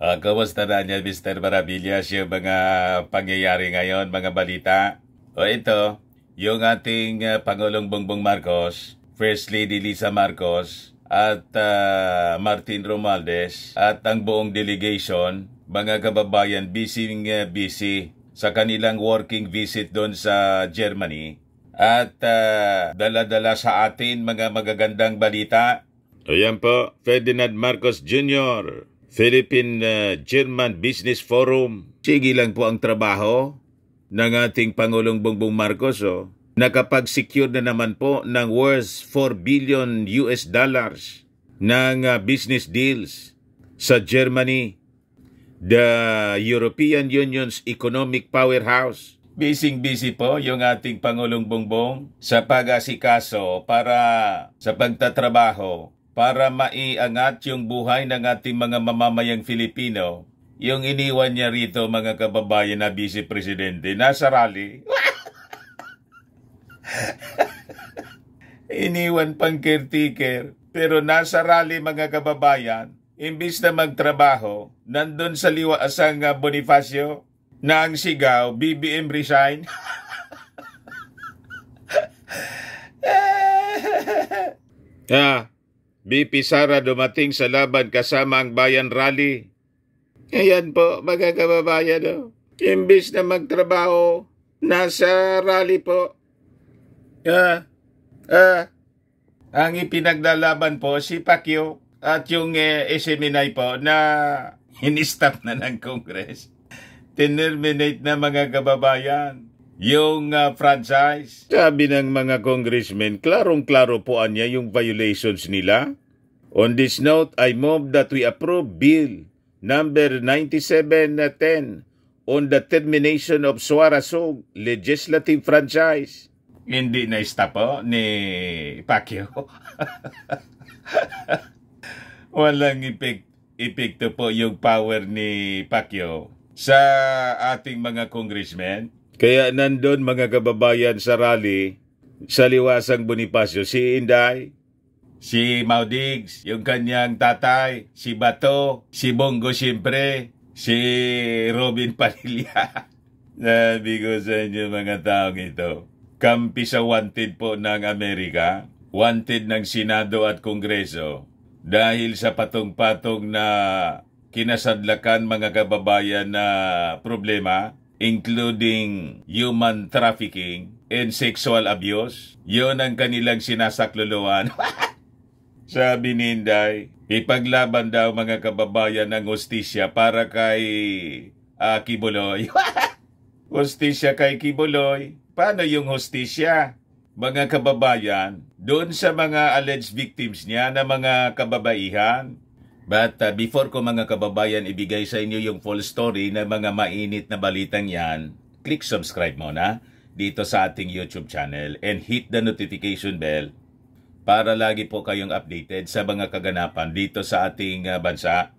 Uh, kamusta na niya, Mr. Maravillas, yung mga pangyayari ngayon, mga balita? O ito, yung ating uh, Pangulong Bongbong Marcos, First Lady Lisa Marcos, at uh, Martin Romualdez, at ang buong delegation, mga kababayan, busy uh, busy sa kanilang working visit doon sa Germany. At uh, dala-dala sa atin mga magagandang balita. Ayan po, Ferdinand Marcos Jr., Philippine uh, German Business Forum. Sige lang po ang trabaho ng ating Pangulong Bongbong Marcos. Oh. Nakapag-secure na naman po ng worth 4 billion US dollars ng uh, business deals sa Germany. The European Union's economic powerhouse. Busy-busy po yung ating Pangulong Bongbong sa pag-asikaso para sa pagtatrabaho para maiangat yung buhay ng ating mga mamamayang Filipino, yung iniwan niya rito mga kababayan na Vice Presidente, nasa rally. iniwan pang caretaker, pero nasa rally mga kababayan, imbis na magtrabaho, nandun sa liwa asang ah, Bonifacio, na ang sigaw, BBM resign. ah, BP Sara dumating sa laban kasama ang bayan rally. Ayan po, mga kababayan. Oh. Imbis na magtrabaho, nasa rally po. Ah, ah. Ang ipinaglalaban po si Pacquiao at yung eh, SMNI po na hinistop na ng Congress. Tinerminate na mga kababayan yung uh, franchise? Sabi ng mga congressmen, klarong-klaro po niya yung violations nila. On this note, I move that we approve Bill number 9710 on the termination of Suarasog legislative franchise. Hindi na-stop po oh, ni Pacquiao. Walang epek epekto po yung power ni Pacquiao sa ating mga congressmen. Kaya nandun mga kababayan sa rally sa liwasang Bonifacio, si Inday, si Maudigs, yung kanyang tatay, si Bato, si Bongo siyempre, si Robin Padilla. Sabi ko sa inyo mga taong ito, kampi sa wanted po ng Amerika, wanted ng Senado at Kongreso dahil sa patong-patong na kinasadlakan mga kababayan na problema including human trafficking and sexual abuse. Yun ang kanilang sinasakluluan. Sabi ni Inday, ipaglaban daw mga kababayan ng hostisya para kay uh, Kibuloy. hostisya kay Kibuloy. Paano yung hostisya? Mga kababayan, doon sa mga alleged victims niya na mga kababaihan, But uh, before ko mga kababayan ibigay sa inyo yung full story ng mga mainit na balitang yan, click subscribe muna dito sa ating YouTube channel and hit the notification bell para lagi po kayong updated sa mga kaganapan dito sa ating uh, bansa.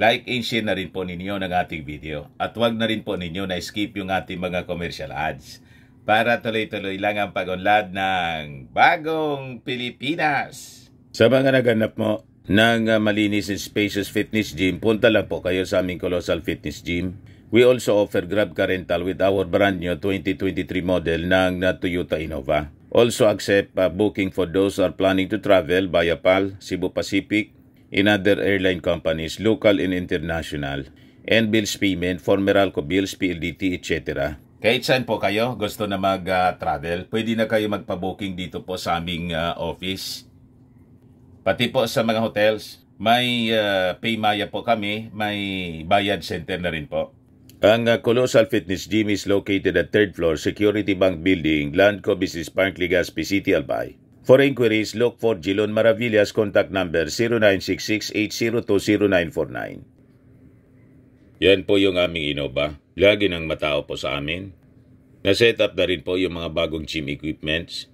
Like and share na rin po ninyo ng ating video at wag na rin po ninyo na skip yung ating mga commercial ads para tuloy-tuloy lang ang pag-unlad ng bagong Pilipinas. Sa mga naganap mo ng ah, malinis and spacious fitness gym, punta lang po kayo sa aming Colossal Fitness Gym. We also offer Grab Car Rental with our brand new 2023 model ng uh, Toyota Innova. Also accept uh, booking for those who are planning to travel via PAL, Cebu Pacific, in other airline companies, local and international, and bills payment for Meralco bills, PLDT, etc. Kahit saan po kayo gusto na mag-travel, uh, pwede na kayo magpa-booking dito po sa aming uh, office. Pati po sa mga hotels, may uh, paymaya po kami, may bayad center na rin po. Ang uh, ah, Colossal Fitness Gym is located at 3rd floor, Security Bank Building, Landco Business Park, Legazpi City, Albay. For inquiries, look for Jilon Maravillas contact number 0966-8020949. Yan po yung aming Innova. Lagi ng matao po sa amin. Na-set up na rin po yung mga bagong gym equipments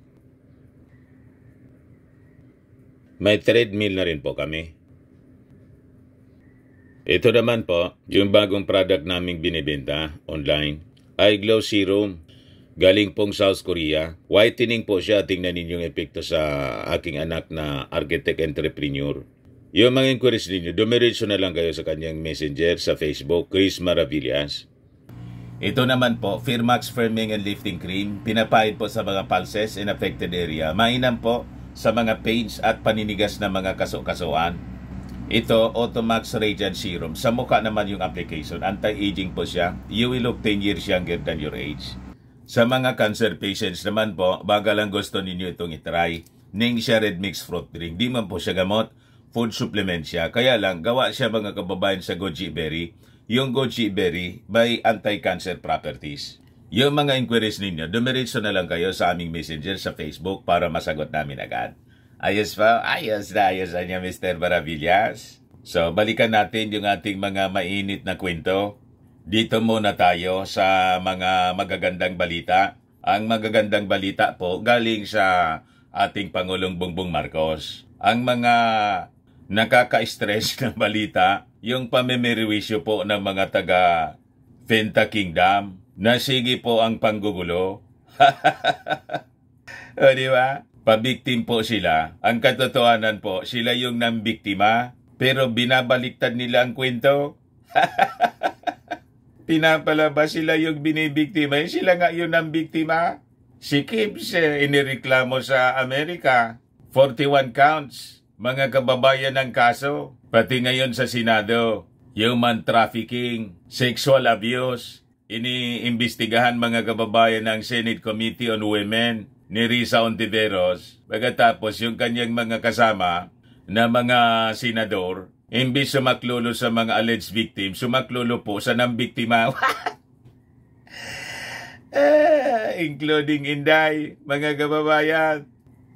May treadmill na rin po kami. Ito naman po, yung bagong product naming binibenta online, Eye Glow Serum. Galing pong South Korea. Whitening po siya. Tingnan ninyo ninyong epekto sa aking anak na architect entrepreneur. Yung mga inquiries ninyo, dumiretso na lang kayo sa kanyang messenger sa Facebook, Chris Maravillas. Ito naman po, Firmax Firming and Lifting Cream. Pinapahid po sa mga pulses and affected area. Mainam po, sa mga pains at paninigas ng mga kaso-kasuan. Ito, Automax Radiant Serum. Sa mukha naman yung application. Anti-aging po siya. You will look 10 years younger than your age. Sa mga cancer patients naman po, baga lang gusto ninyo itong itry. Ningxia Red Mix Fruit Drink. Di man po siya gamot. Food supplement siya. Kaya lang, gawa siya mga kababayan sa goji berry. Yung goji berry by anti-cancer properties. Yung mga inquiries ninyo, dumiretso na lang kayo sa aming messenger sa Facebook para masagot namin agad. Ayos pa? Ayos na ayos na niya, Mr. Baravillas. So, balikan natin yung ating mga mainit na kwento. Dito muna tayo sa mga magagandang balita. Ang magagandang balita po galing sa ating Pangulong Bongbong Marcos. Ang mga nakaka-stress na balita, yung pamimeriwisyo po ng mga taga Fenta Kingdom Nasigi po ang panggugulo. o di ba? Pabiktim po sila. Ang katotohanan po, sila yung nambiktima. Pero binabaliktad nila ang kwento. Pinapalabas sila yung binibiktima. Yung eh, sila nga yung nambiktima. Si Kips eh, inireklamo sa Amerika. 41 counts. Mga kababayan ng kaso. Pati ngayon sa Senado. Human trafficking. Sexual abuse iniimbestigahan mga kababayan ng Senate Committee on Women ni Risa Ontiveros pagkatapos yung kanyang mga kasama na mga senador imbis sumaklolo sa mga alleged victims, sumaklolo po sa nambiktima. eh, including Inday, mga kababayan.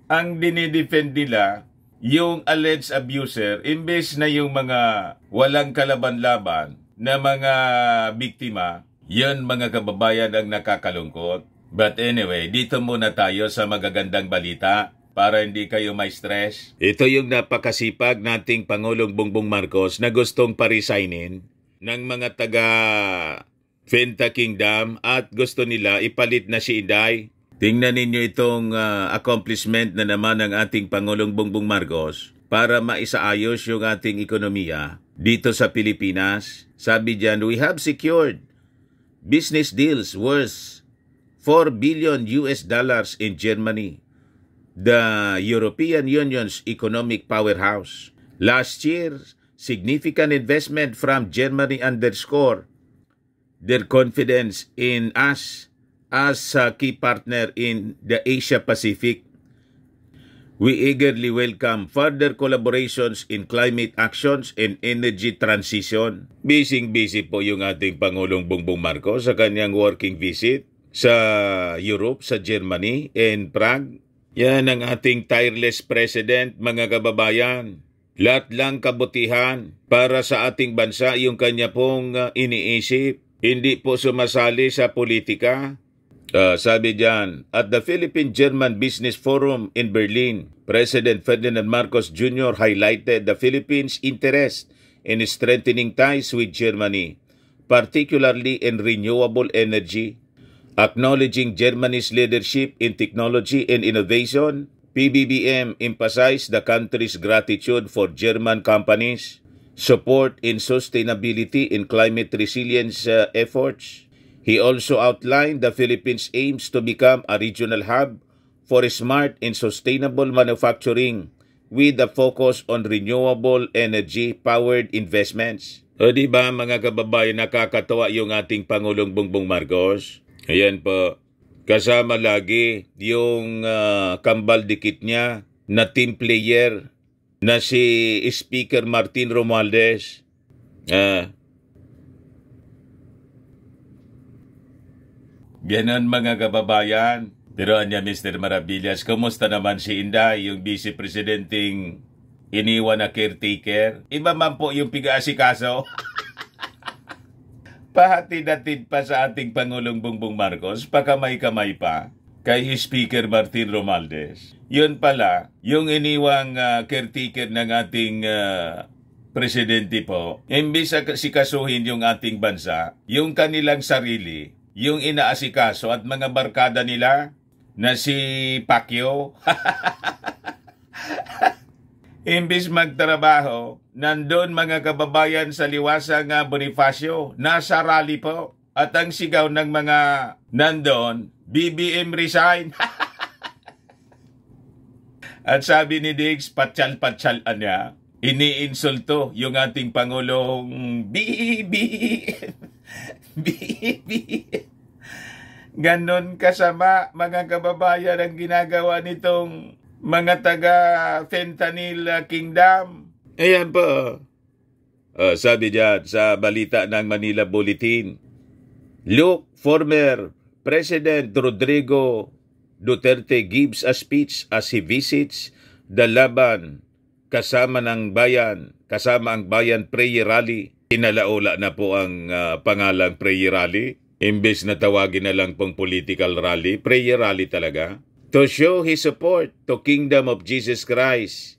Ang dinidefend nila, yung alleged abuser, imbes na yung mga walang kalaban-laban na mga biktima, yun mga kababayan ang nakakalungkot. But anyway, dito muna tayo sa magagandang balita para hindi kayo may stress? Ito yung napakasipag nating Pangulong Bongbong Marcos na gustong paresignin ng mga taga Fenta Kingdom at gusto nila ipalit na si Inday. Tingnan ninyo itong uh, accomplishment na naman ng ating Pangulong Bongbong Marcos para maisaayos yung ating ekonomiya dito sa Pilipinas. Sabi diyan, we have secured Business deals worth 4 billion US dollars in Germany, the European Union's economic powerhouse. Last year, significant investment from Germany underscore their confidence in us as a key partner in the Asia Pacific We eagerly welcome further collaborations in climate actions and energy transition. Busy-busy po yung ating Pangulong Bongbong Marcos sa kanyang working visit sa Europe, sa Germany, and Prague. Yan ang ating tireless president, mga kababayan. Lahat lang kabutihan para sa ating bansa yung kanya pong ah, iniisip. Hindi po sumasali sa politika Uh, sabi diyan, at the Philippine-German Business Forum in Berlin, President Ferdinand Marcos Jr. highlighted the Philippines' interest in strengthening ties with Germany, particularly in renewable energy. Acknowledging Germany's leadership in technology and innovation, PBBM emphasized the country's gratitude for German companies' support in sustainability and climate resilience uh, efforts He also outlined the Philippines' aims to become a regional hub for smart and sustainable manufacturing with a focus on renewable energy-powered investments. O di ba mga kababayan, nakakatawa yung ating Pangulong Bongbong Marcos? Ayan po, kasama lagi yung uh, kambal dikit niya na team player na si Speaker Martin Romualdez. Uh, Ganon mga kababayan. Pero anya Mr. Maravillas, kumusta naman si Inday, yung vice presidenting iniwan na caretaker? Iba man po yung pig-aasikaso. Pahatid-atid pa sa ating Pangulong Bongbong Marcos, pakamay-kamay pa kay Speaker Martin Romualdez. Yun pala, yung iniwang uh, caretaker ng ating uh, presidente po, imbis sa sikasuhin yung ating bansa, yung kanilang sarili, yung inaasikaso at mga barkada nila na si Pacquiao. Imbis magtrabaho, nandun mga kababayan sa liwasang Bonifacio, nasa rally po. At ang sigaw ng mga nandun, BBM resign. At sabi ni Diggs, patsyal-patsyal niya iniinsulto yung ating Pangulong BB. Bibi. Ganon kasama mga kababayan ang ginagawa nitong mga taga Fentanyl ah, Kingdom. Ayan po. Uh, sabi dyan sa balita ng Manila Bulletin, Luke, former President Rodrigo Duterte gives a speech as he visits the Laban kasama ng bayan, kasama ang bayan prayer rally. Inalaula na po ang uh, pangalang prayer rally. Imbes na tawagin na lang pong political rally, prayer rally talaga. To show his support to Kingdom of Jesus Christ,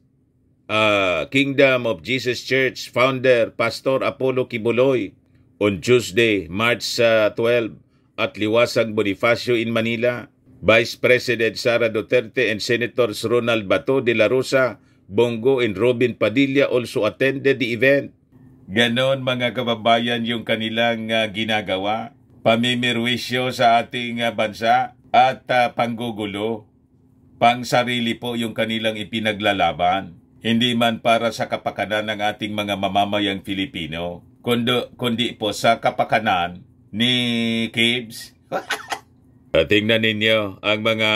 uh, Kingdom of Jesus Church founder Pastor Apollo Kibuloy on Tuesday, March uh, ah, 12 at Liwasang Bonifacio in Manila. Vice President Sara Duterte and Senators Ronald Bato de la Rosa Bongo and Robin Padilla also attended the event. Ganon mga kababayan yung kanilang uh, ginagawa, pamimirwisyo sa ating uh, bansa at uh, panggugulo. Pang sarili po yung kanilang ipinaglalaban, hindi man para sa kapakanan ng ating mga mamamayang Filipino, kundo, kundi po sa kapakanan ni Kibbs. Tingnan ninyo ang mga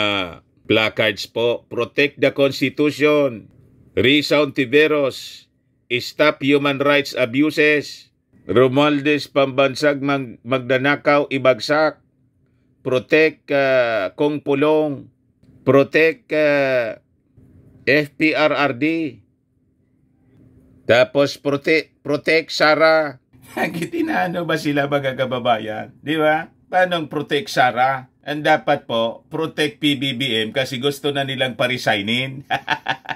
placards po, Protect the Constitution, Risa Ontiveros, Stop Human Rights Abuses, Romualdez Pambansag mag- Magnanakaw Ibagsak, Protect uh, ah, Kong Pulong, Protect uh, ah, FPRRD, tapos prote- Protect Sara. Gitinaano ba sila mga kababayan? Di ba? Paano Protect Sara? Ang dapat po, protect PBBM kasi gusto na nilang parisignin.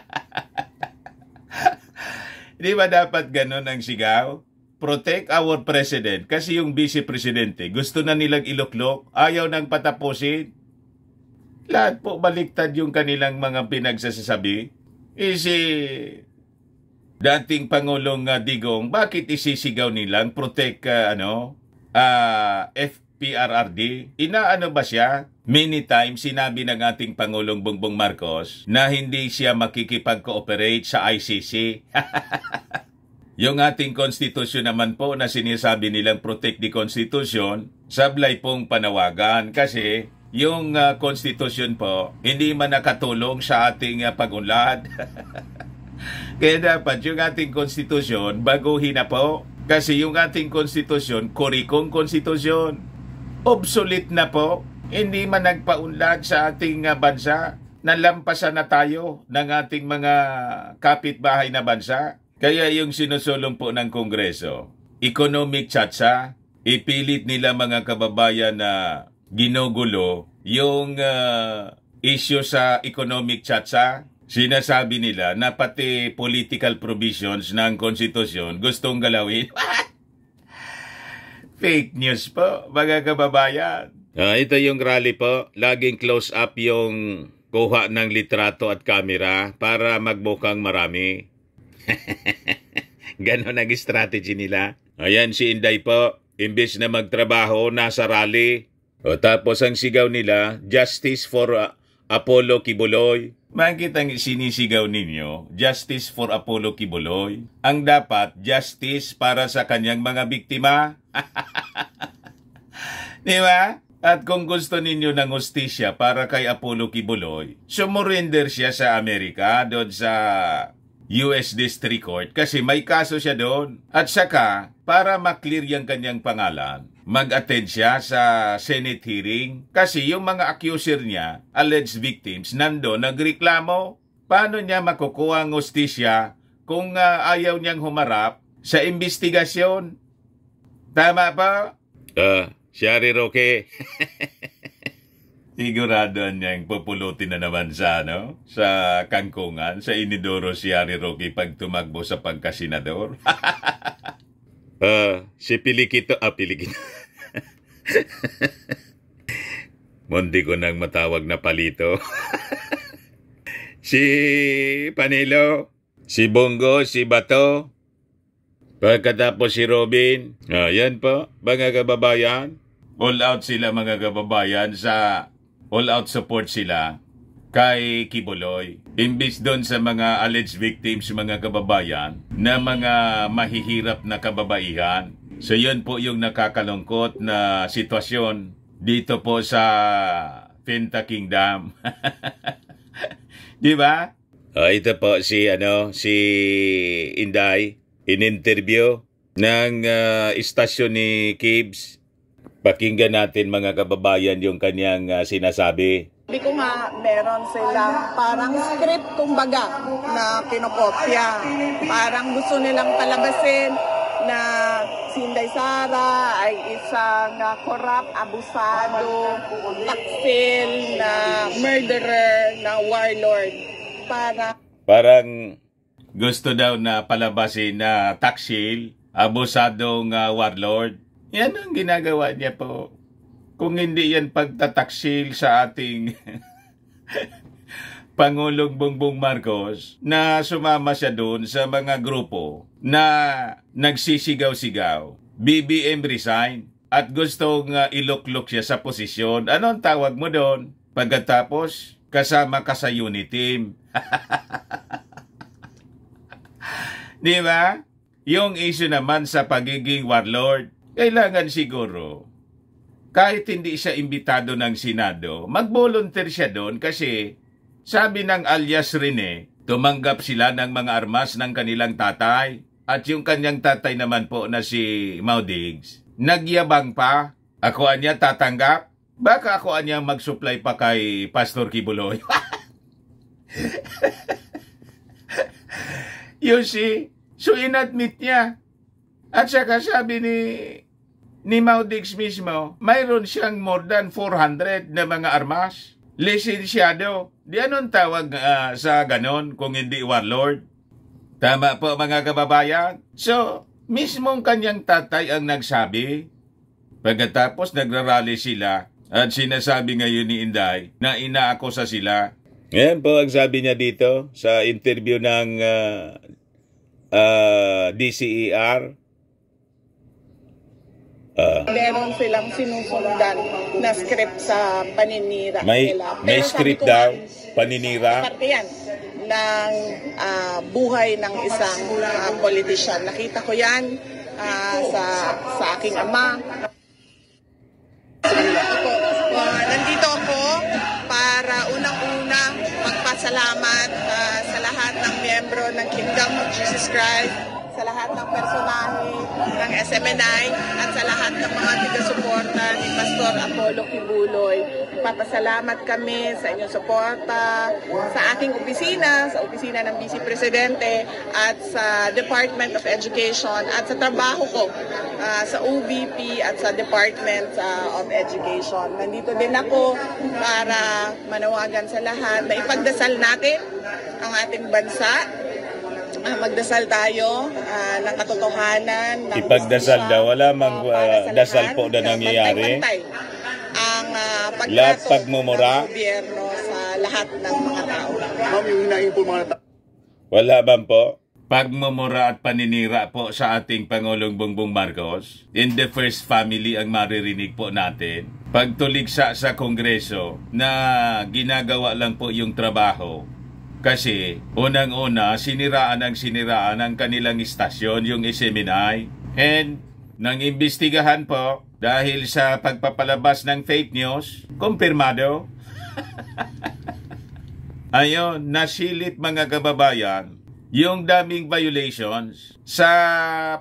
Di ba dapat ganun ang sigaw? Protect our president. Kasi yung vice presidente, gusto na nilang iluklok, ayaw nang patapusin. Lahat po baliktad yung kanilang mga pinagsasasabi. E si dating Pangulong ah, Digong, bakit isisigaw nilang protect uh, ano, uh, F PRRD? Inaano ba siya? Many times sinabi ng ating Pangulong Bongbong Marcos na hindi siya makikipag-cooperate sa ICC. Yung ating konstitusyon naman po na sinasabi nilang protect the constitution, sablay pong panawagan kasi yung uh, ah, constitution po hindi man nakatulong sa ating uh, pagunlad. Kaya dapat yung ating konstitusyon baguhin na po kasi yung ating konstitusyon, kurikong konstitusyon obsolete na po, hindi man nagpaunlad sa ating ah, bansa, nalampasan na tayo ng ating mga kapitbahay na bansa. Kaya yung sinusulong po ng Kongreso, economic chacha, ipilit nila mga kababayan na ginugulo yung uh, issue sa economic chacha, Sinasabi nila na pati political provisions ng konstitusyon gustong galawin. Fake news po, mga kababayan. Uh, ito yung rally po. Laging close up yung kuha ng litrato at kamera para magbukang marami. Ganon ang strategy nila. Ayan si Inday po. Imbis na magtrabaho, nasa rally. O tapos ang sigaw nila, justice for ah, Apollo Kibuloy. Makikitang sinisigaw ninyo, justice for Apollo Kibuloy. Ang dapat, justice para sa kanyang mga biktima. Di ba? At kung gusto ninyo ng ustisya para kay Apollo Kibuloy, sumurrender siya sa Amerika doon sa US District Court kasi may kaso siya doon. At saka, para maklear yung kanyang pangalan, mag-attend siya sa Senate hearing kasi yung mga accuser niya, alleged victims, nando nagreklamo. Paano niya makukuha ang ustisya kung uh, ayaw niyang humarap sa investigasyon? Tama pa? Uh, ah, Shari Roque. Sigurado niyang pupulutin na naman sa, ano, sa kangkungan, sa inidoro si Harry Roque pag tumakbo sa pagkasinador. Uh, si Pilikito, ah, Pilikito. Mundi ko nang matawag na palito. si Panilo, si Bongo, si Bato, pagkatapos si Robin. Ah, yan po, mga kababayan. All out sila mga kababayan sa all out support sila kay Kiboloy. Imbis doon sa mga alleged victims, mga kababayan, na mga mahihirap na kababaihan. So yun po yung nakakalungkot na sitwasyon dito po sa Penta Kingdom. Di ba? Oh, ito po si ano si Inday in-interview ng uh, istasyon ni Kibs. Pakinggan natin mga kababayan yung kanyang uh, sinasabi. Sabi ko nga, meron silang parang script kumbaga na kinokopya. Parang gusto nilang palabasin na si Inday Sara ay isang ah, corrupt, abusado, taksil na murderer, na warlord. Para... Parang gusto daw na palabasin na taksil, abusadong uh, warlord. Yan ang ginagawa niya po kung hindi yan pagtataksil sa ating Pangulong Bongbong Marcos na sumama siya doon sa mga grupo na nagsisigaw-sigaw. BBM resign at gustong uh, iluklok siya sa posisyon. Anong tawag mo doon? Pagkatapos, kasama ka sa unit team. Di ba? Yung issue naman sa pagiging warlord, kailangan siguro kahit hindi siya imbitado ng Senado, mag-volunteer siya doon kasi sabi ng alias Rene, tumanggap sila ng mga armas ng kanilang tatay at yung kanyang tatay naman po na si Maudigs. Nagyabang pa, ako anya tatanggap? Baka ako anya mag-supply pa kay Pastor Kibuloy. you see, so inadmit niya. At saka sabi ni ni Maudix mismo, mayroon siyang more than 400 na mga armas. Lisensyado. Di anong tawag uh, sa ganon kung hindi warlord? Tama po mga kababayan. So, mismong kanyang tatay ang nagsabi. Pagkatapos nagrarally sila at sinasabi ngayon ni Inday na inaako sa sila. Ngayon po ang sabi niya dito sa interview ng uh, ah, uh, ah, DCER Uh, Meron silang sinusundan na script sa paninira may, nila. Pero may script daw, paninira. Parte yan ng uh, buhay ng isang uh, politician. Nakita ko yan uh, sa, sa aking ama. Ako, uh, nandito ako para unang-una magpasalamat uh, sa lahat ng miyembro ng Kingdom of Jesus Christ sa lahat ng personahe ng SM9 at sa lahat ng mga taga-suporta ni Pastor Apollo Kibuloy. Papasalamat kami sa inyong suporta, sa aking opisina, sa opisina ng Vice Presidente at sa Department of Education at sa trabaho ko uh, sa OVP at sa Department uh, of Education. Nandito din ako para manawagan sa lahat na ipagdasal natin ang ating bansa uh, magdasal tayo uh, ng katotohanan. Ng Ipagdasal daw, wala mang uh, dasal po na nangyayari. ang uh, lahat pagmumura ng gobyerno sa lahat ng mga tao. Wala bang po pagmumura at paninira po sa ating Pangulong Bongbong Marcos. In the first family ang maririnig po natin. Pagtuligsa sa Kongreso na ginagawa lang po yung trabaho kasi unang-una siniraan ang siniraan ang kanilang istasyon yung Isiminay and nang imbestigahan po dahil sa pagpapalabas ng fake news, kumpirmado. Ayon, nasilip mga kababayan yung daming violations sa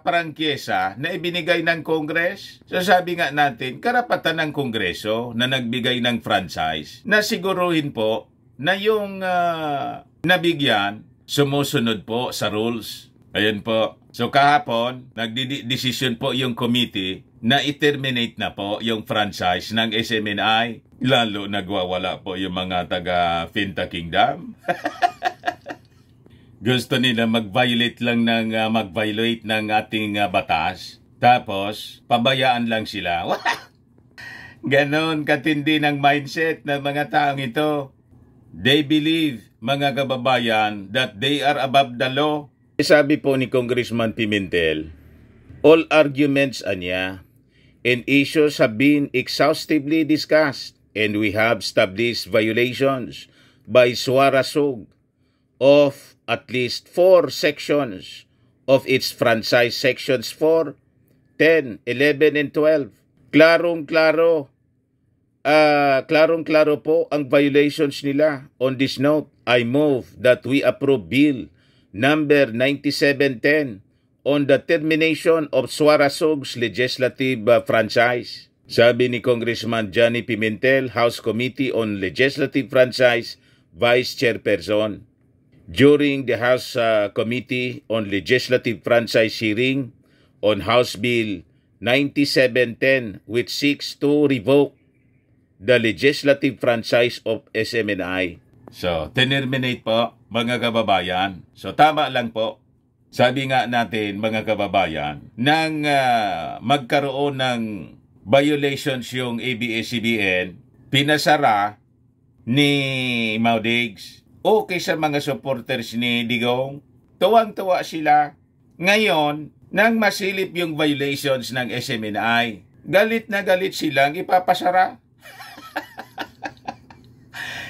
prangkesa na ibinigay ng Kongres. So sabi nga natin, karapatan ng Kongreso na nagbigay ng franchise na siguruhin po na yung uh, nabigyan sumusunod po sa rules. Ayun po. So kahapon, nagdi-decision po yung committee na i-terminate na po yung franchise ng SMNI. Lalo nagwawala po yung mga taga Finta Kingdom. Gusto nila mag-violate lang ng uh, mag-violate ng ating uh, batas. Tapos, pabayaan lang sila. Ganon katindi ng mindset ng mga taong ito. They believe, mga kababayan, that they are above the law. Sabi po ni Congressman Pimentel, all arguments anya and issues have been exhaustively discussed and we have established violations by Suarasog of at least four sections of its franchise sections 4, 10, 11, and 12. Klarong-klaro uh, klarong-klaro po ang violations nila. On this note, I move that we approve Bill number 9710 on the termination of Suarasog's legislative uh, franchise. Sabi ni Congressman Johnny Pimentel, House Committee on Legislative Franchise, Vice Chairperson. During the House uh, Committee on Legislative Franchise hearing on House Bill 9710 which seeks to revoke the legislative franchise of SMNI. So, terminate po mga kababayan. So, tama lang po. Sabi nga natin mga kababayan, nang uh, magkaroon ng violations yung ABS-CBN, pinasara ni Maudigs. Okay sa mga supporters ni Digong. Tuwang-tuwa sila. Ngayon, nang masilip yung violations ng SMNI, galit na galit silang ipapasara.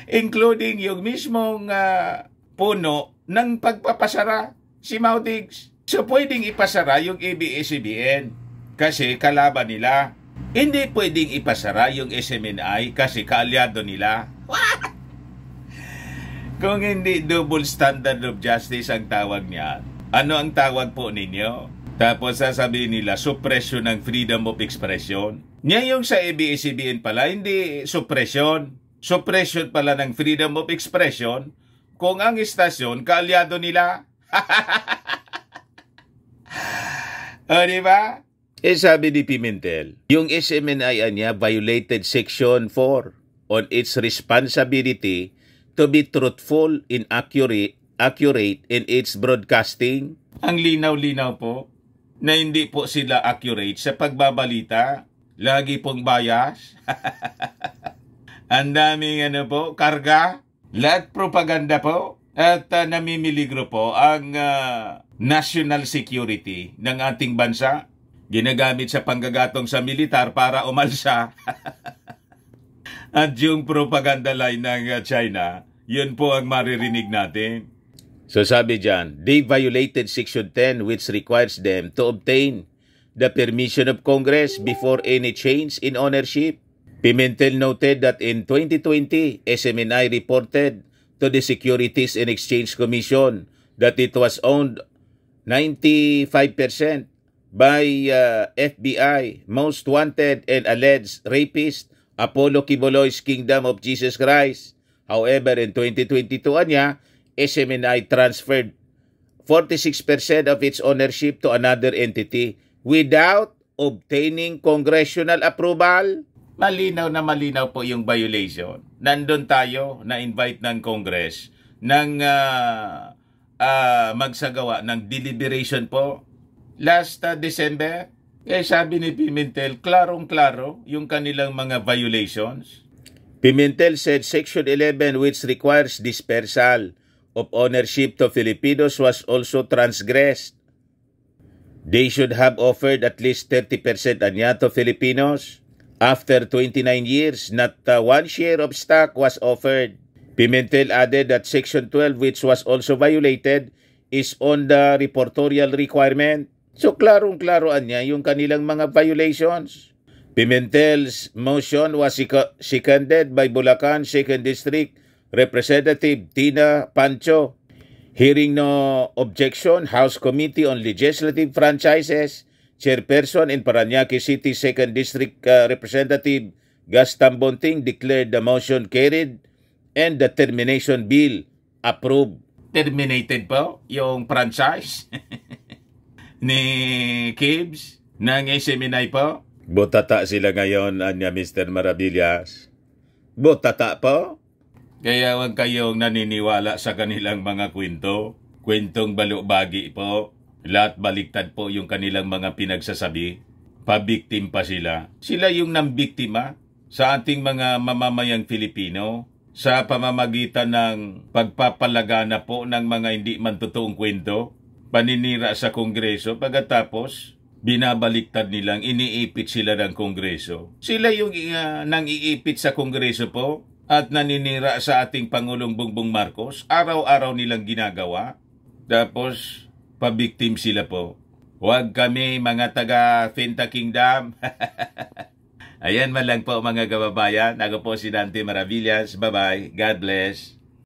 Including yung mismong uh, puno ng pagpapasara si Mautigs. So pwedeng ipasara yung ABS-CBN kasi kalaban nila. Hindi pwedeng ipasara yung SMNI kasi kaalyado nila. What? Kung hindi double standard of justice ang tawag niya, ano ang tawag po ninyo? Tapos sasabihin nila, suppression ng freedom of expression. Ngayong sa ABS-CBN pala, hindi suppression. Suppression pala ng freedom of expression kung ang istasyon, kaalyado nila. o, di ba? Eh, sabi ni Pimentel, yung SMNI niya violated Section 4 on its responsibility to be truthful, inaccurate, accurate in its broadcasting. Ang linaw-linaw po na hindi po sila accurate sa pagbabalita. Lagi pong bias. Ang daming ano po, karga. Lahat propaganda po. At uh, namimiligro po ang uh, national security ng ating bansa. Ginagamit sa panggagatong sa militar para umalsa. At yung propaganda line ng ah, China, yun po ang maririnig natin. So sabi dyan, they violated Section 10 which requires them to obtain the permission of Congress before any change in ownership. Pimentel noted that in 2020, SMNI reported to the Securities and Exchange Commission that it was owned 95% by uh, FBI, most wanted and alleged rapist Apollo Kiboloy's Kingdom of Jesus Christ. However, in 2022 anya, SMNI transferred 46% of its ownership to another entity without obtaining congressional approval. Malinaw na malinaw po yung violation. Nandun tayo na invite ng Congress ng uh, uh, magsagawa ng deliberation po last uh, December. Eh sabi ni Pimentel, klarong-klaro yung kanilang mga violations. Pimentel said Section 11 which requires dispersal of ownership to Filipinos was also transgressed. They should have offered at least 30% anya to Filipinos. After 29 years, not uh, one share of stock was offered. Pimentel added that Section 12, which was also violated, is on the reportorial requirement. So klarong-klaroan anya yung kanilang mga violations. Pimentel's motion was seconded by Bulacan 2nd District Representative Tina Pancho. Hearing no objection, House Committee on Legislative Franchises, Chairperson in Paranaque City 2nd District uh, Representative Gaston Bonting declared the motion carried and the termination bill approved. Terminated po yung franchise ni Kibbs ng SMNI po. Botata sila ngayon, anya Mr. Marabillas. Botata po. Kaya huwag kayong naniniwala sa kanilang mga kwento. Kwentong balubagi po. Lahat baliktad po yung kanilang mga pinagsasabi. Pabiktim pa sila. Sila yung nambiktima sa ating mga mamamayang Filipino sa pamamagitan ng pagpapalagana po ng mga hindi man totoong kwento, paninira sa Kongreso, pagkatapos binabaliktad nilang iniipit sila ng Kongreso. Sila yung uh, ah, nang iipit sa Kongreso po, at naninira sa ating Pangulong Bongbong Marcos. Araw-araw nilang ginagawa. Tapos, pabiktim sila po. Huwag kami mga taga Finta Kingdom. Ayan man lang po mga kababayan. Ako po si Dante Maravillas. Bye-bye. God bless.